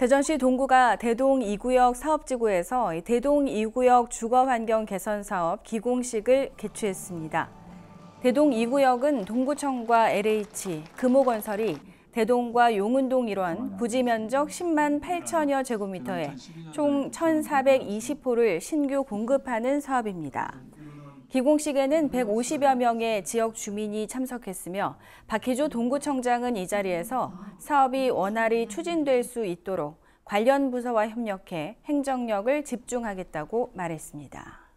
대전시 동구가 대동 2구역 사업지구에서 대동 2구역 주거환경 개선 사업 기공식을 개최했습니다. 대동 2구역은 동구청과 LH, 금호건설이 대동과 용운동 일원 부지 면적 10만 8천여 제곱미터에 총 1,420호를 신규 공급하는 사업입니다. 기공식에는 150여 명의 지역 주민이 참석했으며 박희조 동구청장은 이 자리에서 사업이 원활히 추진될 수 있도록 관련 부서와 협력해 행정력을 집중하겠다고 말했습니다.